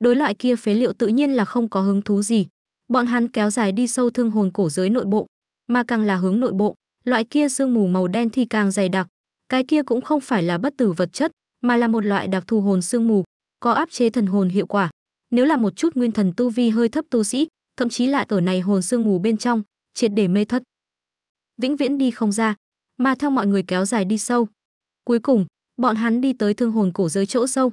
đối loại kia phế liệu tự nhiên là không có hứng thú gì bọn hắn kéo dài đi sâu thương hồn cổ giới nội bộ mà càng là hướng nội bộ loại kia sương mù màu đen thì càng dày đặc cái kia cũng không phải là bất tử vật chất mà là một loại đặc thù hồn sương mù có áp chế thần hồn hiệu quả. Nếu là một chút nguyên thần tu vi hơi thấp tu sĩ, thậm chí lại ở này hồn sương mù bên trong, triệt để mê thất. Vĩnh viễn đi không ra, mà theo mọi người kéo dài đi sâu. Cuối cùng, bọn hắn đi tới thương hồn cổ giới chỗ sâu.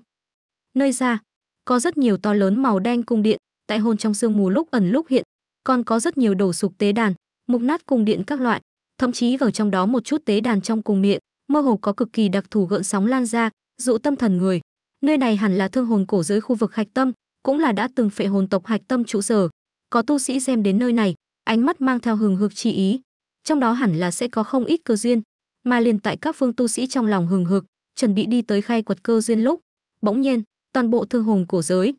Nơi ra, có rất nhiều to lớn màu đen cung điện, tại hồn trong sương mù lúc ẩn lúc hiện, còn có rất nhiều đổ sục tế đàn, mục nát cung điện các loại, thậm chí vào trong đó một chút tế đàn trong cung miệng, mơ hồ có cực kỳ đặc thù gợn sóng lan ra, dụ tâm thần người, Nơi này hẳn là thương hồn cổ giới khu vực Hạch Tâm, cũng là đã từng phệ hồn tộc Hạch Tâm trụ sở. Có tu sĩ xem đến nơi này, ánh mắt mang theo hừng hực chi ý, trong đó hẳn là sẽ có không ít cơ duyên, mà liền tại các phương tu sĩ trong lòng hừng hực, chuẩn bị đi tới khai quật cơ duyên lúc, bỗng nhiên, toàn bộ thương hồn cổ giới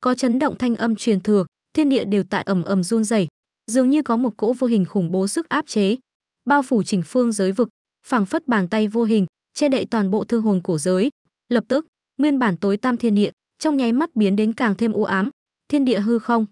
có chấn động thanh âm truyền thừa, thiên địa đều tại ầm ầm run rẩy, dường như có một cỗ vô hình khủng bố sức áp chế, bao phủ chỉnh phương giới vực, phảng phất bàn tay vô hình che đậy toàn bộ thương hồn cổ giới. Lập tức, nguyên bản tối tam thiên địa, trong nháy mắt biến đến càng thêm u ám, thiên địa hư không.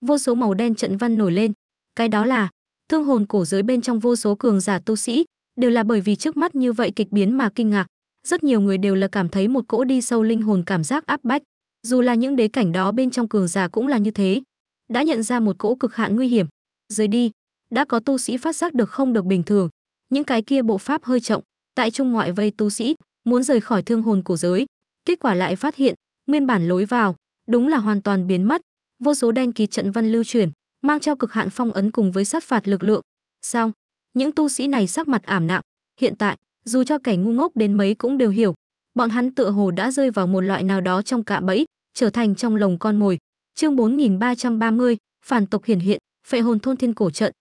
Vô số màu đen trận văn nổi lên, cái đó là thương hồn cổ giới bên trong vô số cường giả tu sĩ, đều là bởi vì trước mắt như vậy kịch biến mà kinh ngạc, rất nhiều người đều là cảm thấy một cỗ đi sâu linh hồn cảm giác áp bách, dù là những đế cảnh đó bên trong cường giả cũng là như thế, đã nhận ra một cỗ cực hạn nguy hiểm. Dưới đi, đã có tu sĩ phát giác được không được bình thường, những cái kia bộ pháp hơi trọng, tại trung ngoại vây tu sĩ, muốn rời khỏi thương hồn cổ giới. Kết quả lại phát hiện, nguyên bản lối vào, đúng là hoàn toàn biến mất. Vô số đen ký trận văn lưu truyền, mang theo cực hạn phong ấn cùng với sát phạt lực lượng. Xong, những tu sĩ này sắc mặt ảm đạm, hiện tại, dù cho kẻ ngu ngốc đến mấy cũng đều hiểu, bọn hắn tựa hồ đã rơi vào một loại nào đó trong cạ bẫy, trở thành trong lồng con mồi. Chương 4330, phản tộc hiển hiện, phệ hồn thôn thiên cổ trận.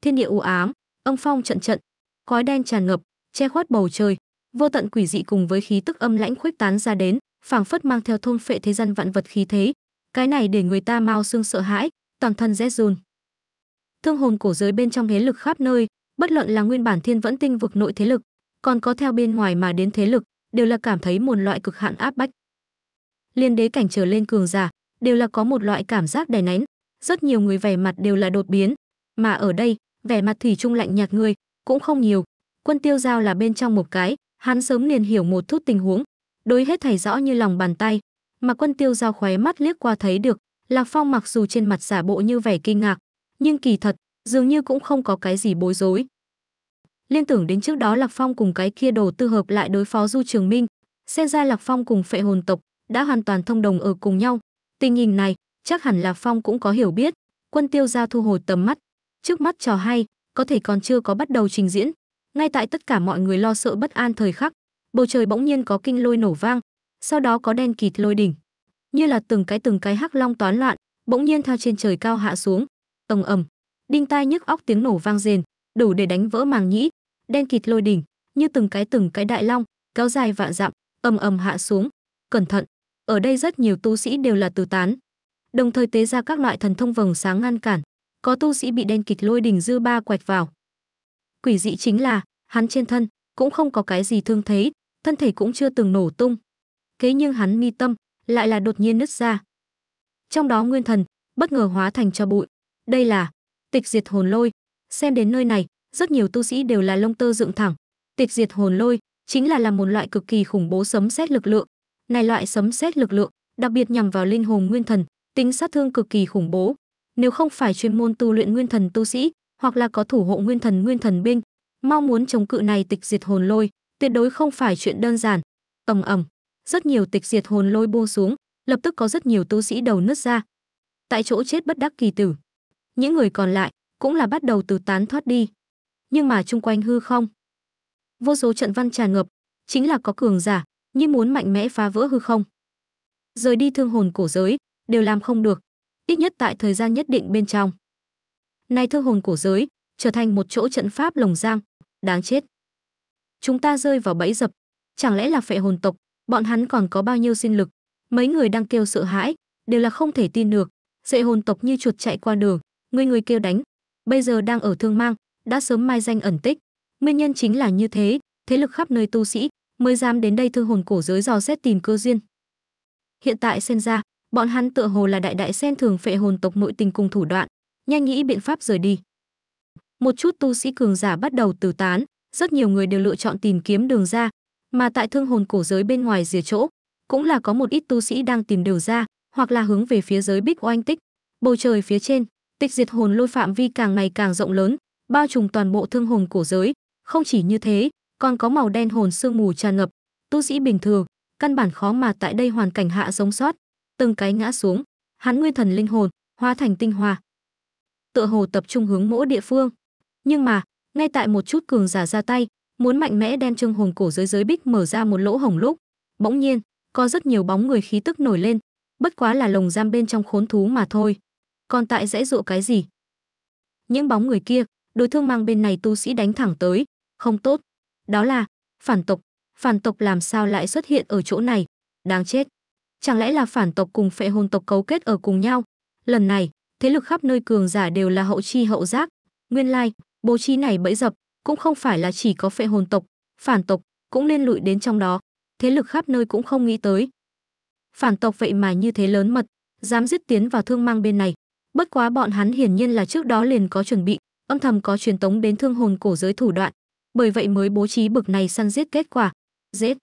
Thiên địa u ám, âm phong trận trận, khói đen tràn ngập, che khuất bầu trời, vô tận quỷ dị cùng với khí tức âm lãnh khuếch tán ra đến phảng phất mang theo thôn phệ thế gian vạn vật khí thế cái này để người ta mau xương sợ hãi toàn thân rét run thương hồn cổ giới bên trong thế lực khắp nơi bất luận là nguyên bản thiên vẫn tinh vực nội thế lực còn có theo bên ngoài mà đến thế lực đều là cảm thấy một loại cực hạn áp bách liên đế cảnh trở lên cường giả đều là có một loại cảm giác đè nén rất nhiều người vẻ mặt đều là đột biến mà ở đây vẻ mặt thủy chung lạnh nhạt người cũng không nhiều quân tiêu giao là bên trong một cái Hắn sớm liền hiểu một chút tình huống, đối hết thầy rõ như lòng bàn tay, mà quân tiêu giao khóe mắt liếc qua thấy được, Lạc Phong mặc dù trên mặt giả bộ như vẻ kinh ngạc, nhưng kỳ thật, dường như cũng không có cái gì bối rối. Liên tưởng đến trước đó Lạc Phong cùng cái kia đồ tư hợp lại đối phó Du Trường Minh, xem ra Lạc Phong cùng phệ hồn tộc đã hoàn toàn thông đồng ở cùng nhau. Tình hình này, chắc hẳn Lạc Phong cũng có hiểu biết. Quân tiêu giao thu hồi tầm mắt. Trước mắt trò hay, có thể còn chưa có bắt đầu trình diễn, ngay tại tất cả mọi người lo sợ bất an thời khắc bầu trời bỗng nhiên có kinh lôi nổ vang sau đó có đen kịt lôi đỉnh như là từng cái từng cái hắc long toán loạn bỗng nhiên theo trên trời cao hạ xuống ầm ầm đinh tai nhức óc tiếng nổ vang rền đủ để đánh vỡ màng nhĩ đen kịt lôi đỉnh như từng cái từng cái đại long kéo dài vạn dặm ầm ầm hạ xuống cẩn thận ở đây rất nhiều tu sĩ đều là từ tán đồng thời tế ra các loại thần thông vầng sáng ngăn cản có tu sĩ bị đen kịt lôi đỉnh dư ba quạch vào quỷ dị chính là hắn trên thân cũng không có cái gì thương thấy thân thể cũng chưa từng nổ tung Kế nhưng hắn mi tâm lại là đột nhiên nứt ra trong đó nguyên thần bất ngờ hóa thành cho bụi đây là tịch diệt hồn lôi xem đến nơi này rất nhiều tu sĩ đều là lông tơ dựng thẳng tịch diệt hồn lôi chính là là một loại cực kỳ khủng bố sấm xét lực lượng này loại sấm xét lực lượng đặc biệt nhằm vào linh hồn nguyên thần tính sát thương cực kỳ khủng bố nếu không phải chuyên môn tu luyện nguyên thần tu sĩ hoặc là có thủ hộ nguyên thần nguyên thần binh, mong muốn chống cự này tịch diệt hồn lôi, tuyệt đối không phải chuyện đơn giản. Tầm ầm, rất nhiều tịch diệt hồn lôi buông xuống, lập tức có rất nhiều tu sĩ đầu nứt ra. Tại chỗ chết bất đắc kỳ tử. Những người còn lại cũng là bắt đầu từ tán thoát đi. Nhưng mà chung quanh hư không, vô số trận văn tràn ngập, chính là có cường giả, như muốn mạnh mẽ phá vỡ hư không. Rời đi thương hồn cổ giới, đều làm không được, ít nhất tại thời gian nhất định bên trong nay thương hồn cổ giới, trở thành một chỗ trận pháp lồng giang, đáng chết. Chúng ta rơi vào bẫy dập, chẳng lẽ là phệ hồn tộc, bọn hắn còn có bao nhiêu sinh lực? Mấy người đang kêu sợ hãi, đều là không thể tin được, dệ hồn tộc như chuột chạy qua đường, người người kêu đánh, bây giờ đang ở thương mang, đã sớm mai danh ẩn tích. Nguyên nhân chính là như thế, thế lực khắp nơi tu sĩ mới dám đến đây thương hồn cổ giới dò xét tìm cơ duyên. Hiện tại xem ra, bọn hắn tựa hồ là đại đại xen thường phệ hồn tộc nội tình cùng thủ đoạn, nhanh nghĩ biện pháp rời đi. Một chút tu sĩ cường giả bắt đầu từ tán, rất nhiều người đều lựa chọn tìm kiếm đường ra, mà tại thương hồn cổ giới bên ngoài rìa chỗ, cũng là có một ít tu sĩ đang tìm đường ra, hoặc là hướng về phía giới bích oanh tích. Bầu trời phía trên, tịch diệt hồn lôi phạm vi càng ngày càng rộng lớn, bao trùm toàn bộ thương hồn cổ giới. Không chỉ như thế, còn có màu đen hồn sương mù tràn ngập, tu sĩ bình thường, căn bản khó mà tại đây hoàn cảnh hạ sống sót, từng cái ngã xuống, hắn nguyên thần linh hồn hóa thành tinh hoa, tựa hồ tập trung hướng mỗi địa phương. Nhưng mà, ngay tại một chút cường giả ra tay, muốn mạnh mẽ đem trương hồn cổ dưới giới bích mở ra một lỗ hổng lúc, bỗng nhiên, có rất nhiều bóng người khí tức nổi lên, bất quá là lồng giam bên trong khốn thú mà thôi. Còn tại dễ dụ cái gì? Những bóng người kia, đối thương mang bên này tu sĩ đánh thẳng tới, không tốt. Đó là phản tộc, phản tộc làm sao lại xuất hiện ở chỗ này? Đáng chết. Chẳng lẽ là phản tộc cùng phệ hồn tộc cấu kết ở cùng nhau? Lần này, thế lực khắp nơi cường giả đều là hậu chi hậu giác. Nguyên lai, bố trí này bẫy dập, cũng không phải là chỉ có phệ hồn tộc, phản tộc cũng liên lụy đến trong đó. Thế lực khắp nơi cũng không nghĩ tới. Phản tộc vậy mà như thế lớn mật, dám giết tiến vào thương mang bên này. Bất quá bọn hắn hiển nhiên là trước đó liền có chuẩn bị, âm thầm có truyền tống đến thương hồn cổ giới thủ đoạn, bởi vậy mới bố trí bực này săn giết kết quả. Giết.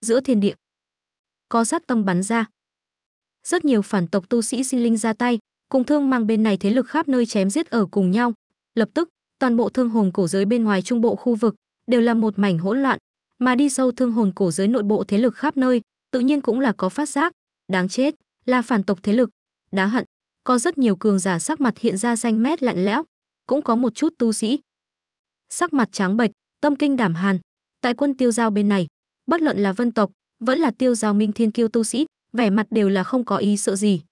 Giữa thiên địa, có sát tâm bắn ra. Rất nhiều phản tộc tu sĩ sinh linh ra tay, cùng thương mang bên này thế lực khắp nơi chém giết ở cùng nhau lập tức toàn bộ thương hồn cổ giới bên ngoài trung bộ khu vực đều là một mảnh hỗn loạn mà đi sâu thương hồn cổ giới nội bộ thế lực khắp nơi tự nhiên cũng là có phát giác đáng chết là phản tộc thế lực đáng hận có rất nhiều cường giả sắc mặt hiện ra xanh mét lạnh lẽo cũng có một chút tu sĩ sắc mặt trắng bệch tâm kinh đảm hàn tại quân tiêu giao bên này bất luận là vân tộc vẫn là tiêu giao minh thiên kiêu tu sĩ vẻ mặt đều là không có ý sợ gì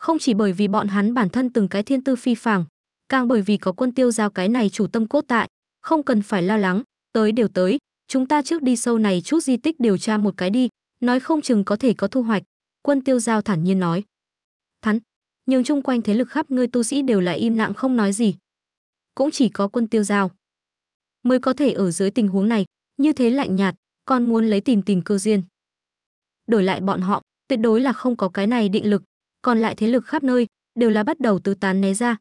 không chỉ bởi vì bọn hắn bản thân từng cái thiên tư phi phàng, càng bởi vì có quân tiêu giao cái này chủ tâm cốt tại, không cần phải lo lắng, tới đều tới, chúng ta trước đi sâu này chút di tích điều tra một cái đi, nói không chừng có thể có thu hoạch. Quân tiêu giao thản nhiên nói. Thắn, nhưng chung quanh thế lực khắp ngươi tu sĩ đều lại im lặng không nói gì. Cũng chỉ có quân tiêu giao. Mới có thể ở dưới tình huống này, như thế lạnh nhạt, còn muốn lấy tìm tìm cơ duyên. Đổi lại bọn họ, tuyệt đối là không có cái này định lực, còn lại thế lực khắp nơi đều là bắt đầu tứ tán né ra.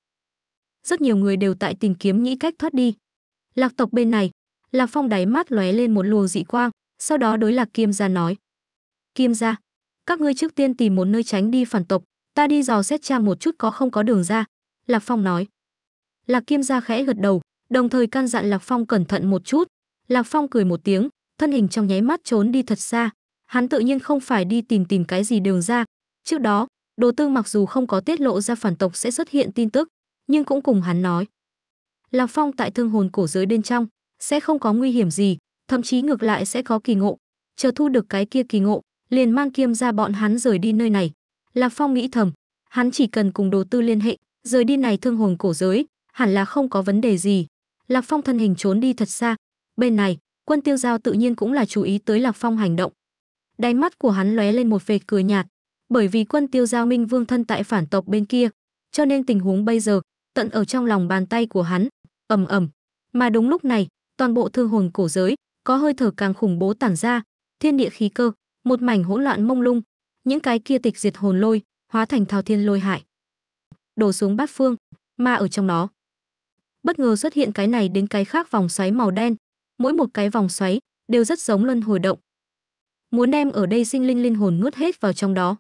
Rất nhiều người đều tại tìm kiếm nghĩ cách thoát đi. Lạc tộc bên này, Lạc Phong đáy mắt lóe lên một luồng dị quang, sau đó đối Lạc Kim gia nói: "Kim gia, các ngươi trước tiên tìm một nơi tránh đi phản tộc, ta đi dò xét trang một chút có không có đường ra." Lạc Phong nói. Lạc Kim gia khẽ gật đầu, đồng thời căn dặn Lạc Phong cẩn thận một chút. Lạc Phong cười một tiếng, thân hình trong nháy mắt trốn đi thật xa. Hắn tự nhiên không phải đi tìm tìm cái gì đường ra. Trước đó, Đồ Tư mặc dù không có tiết lộ ra phản tộc sẽ xuất hiện tin tức, nhưng cũng cùng hắn nói. Lạc Phong tại thương hồn cổ giới bên trong, sẽ không có nguy hiểm gì, thậm chí ngược lại sẽ có kỳ ngộ. Chờ thu được cái kia kỳ ngộ, liền mang kiêm ra bọn hắn rời đi nơi này. Lạc Phong nghĩ thầm, hắn chỉ cần cùng đồ tư liên hệ, rời đi này thương hồn cổ giới, hẳn là không có vấn đề gì. Lạc Phong thân hình trốn đi thật xa. Bên này, quân tiêu giao tự nhiên cũng là chú ý tới Lạc Phong hành động. Đáy mắt của hắn lóe lên một vệt cười nhạt, bởi vì quân tiêu giao minh vương thân tại phản tộc bên kia cho nên tình huống bây giờ tận ở trong lòng bàn tay của hắn ầm ầm mà đúng lúc này toàn bộ thương hồn cổ giới có hơi thở càng khủng bố tản ra thiên địa khí cơ một mảnh hỗn loạn mông lung những cái kia tịch diệt hồn lôi hóa thành thao thiên lôi hại đổ xuống bát phương mà ở trong đó bất ngờ xuất hiện cái này đến cái khác vòng xoáy màu đen mỗi một cái vòng xoáy đều rất giống luân hồi động muốn đem ở đây sinh linh linh hồn nuốt hết vào trong đó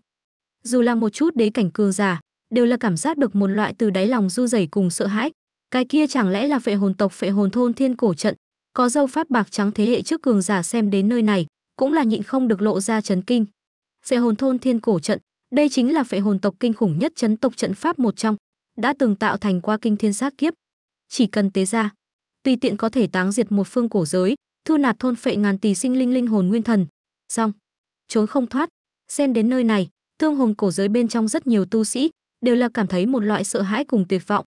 dù là một chút đế cảnh cường giả, đều là cảm giác được một loại từ đáy lòng du rẩy cùng sợ hãi. Cái kia chẳng lẽ là phệ hồn tộc phệ hồn thôn thiên cổ trận, có dâu pháp bạc trắng thế hệ trước cường giả xem đến nơi này, cũng là nhịn không được lộ ra chấn kinh. Phệ hồn thôn thiên cổ trận, đây chính là phệ hồn tộc kinh khủng nhất chấn tộc trận pháp một trong, đã từng tạo thành qua kinh thiên sát kiếp. Chỉ cần tế ra, tùy tiện có thể táng diệt một phương cổ giới, thu nạp thôn phệ ngàn tỷ sinh linh linh hồn nguyên thần. Xong, trốn không thoát, xem đến nơi này, Thương hồn cổ giới bên trong rất nhiều tu sĩ đều là cảm thấy một loại sợ hãi cùng tuyệt vọng,